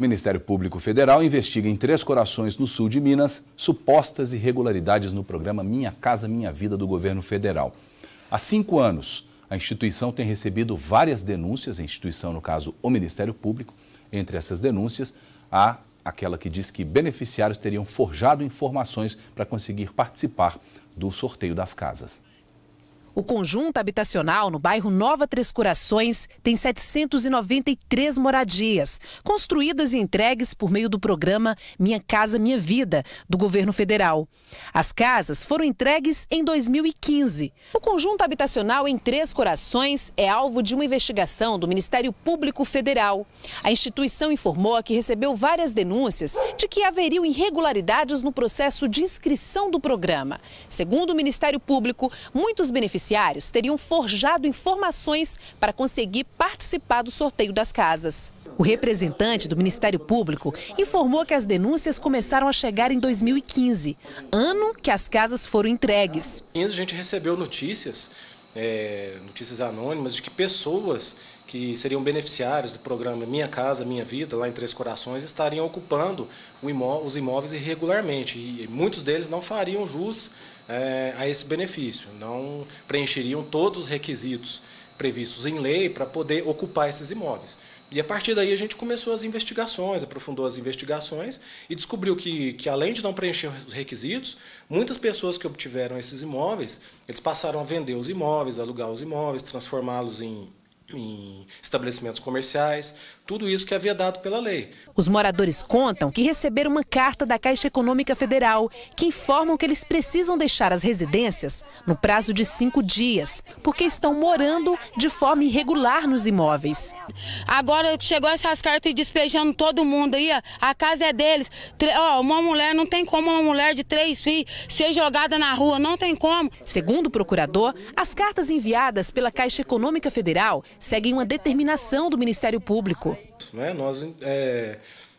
O Ministério Público Federal investiga em Três Corações, no sul de Minas, supostas irregularidades no programa Minha Casa Minha Vida do governo federal. Há cinco anos, a instituição tem recebido várias denúncias, a instituição, no caso, o Ministério Público. Entre essas denúncias, há aquela que diz que beneficiários teriam forjado informações para conseguir participar do sorteio das casas. O conjunto habitacional no bairro Nova Três Corações tem 793 moradias, construídas e entregues por meio do programa Minha Casa Minha Vida, do governo federal. As casas foram entregues em 2015. O conjunto habitacional em Três Corações é alvo de uma investigação do Ministério Público Federal. A instituição informou que recebeu várias denúncias de que haveriam irregularidades no processo de inscrição do programa. Segundo o Ministério Público, muitos beneficiários beneficiários teriam forjado informações para conseguir participar do sorteio das casas. O representante do Ministério Público informou que as denúncias começaram a chegar em 2015, ano que as casas foram entregues. Em 2015 a gente recebeu notícias é, notícias anônimas de que pessoas que seriam beneficiárias do programa Minha Casa Minha Vida, lá em Três Corações, estariam ocupando imó os imóveis irregularmente. E muitos deles não fariam jus é, a esse benefício, não preencheriam todos os requisitos previstos em lei para poder ocupar esses imóveis. E a partir daí a gente começou as investigações, aprofundou as investigações e descobriu que, que além de não preencher os requisitos, muitas pessoas que obtiveram esses imóveis, eles passaram a vender os imóveis, alugar os imóveis, transformá-los em, em estabelecimentos comerciais, tudo isso que havia dado pela lei. Os moradores contam que receberam uma carta da Caixa Econômica Federal que informam que eles precisam deixar as residências no prazo de cinco dias, porque estão morando de forma irregular nos imóveis. Agora chegou essas cartas despejando todo mundo aí, a casa é deles. uma mulher não tem como uma mulher de três filhos ser jogada na rua, não tem como. Segundo o procurador, as cartas enviadas pela Caixa Econômica Federal seguem uma determinação do Ministério Público. É, nós, é,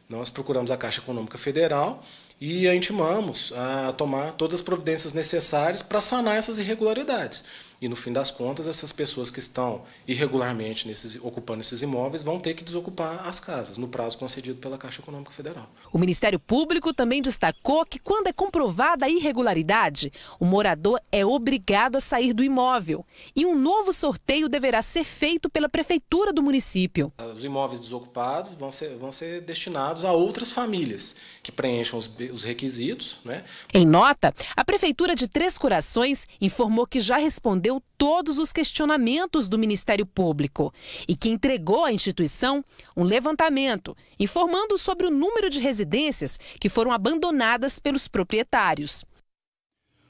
nós procuramos a Caixa Econômica Federal e a intimamos a tomar todas as providências necessárias para sanar essas irregularidades. E no fim das contas, essas pessoas que estão irregularmente nesses, ocupando esses imóveis vão ter que desocupar as casas no prazo concedido pela Caixa Econômica Federal. O Ministério Público também destacou que quando é comprovada a irregularidade, o morador é obrigado a sair do imóvel e um novo sorteio deverá ser feito pela prefeitura do município. Os imóveis desocupados vão ser, vão ser destinados a outras famílias que preencham os, os requisitos, né? Em nota, a prefeitura de Três Corações informou que já respondeu respondeu todos os questionamentos do Ministério Público e que entregou à instituição um levantamento informando sobre o número de residências que foram abandonadas pelos proprietários.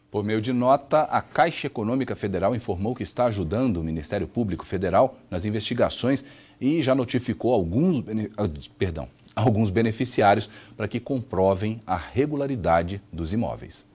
Por meio de nota, a Caixa Econômica Federal informou que está ajudando o Ministério Público Federal nas investigações e já notificou alguns, ah, perdão, alguns beneficiários para que comprovem a regularidade dos imóveis.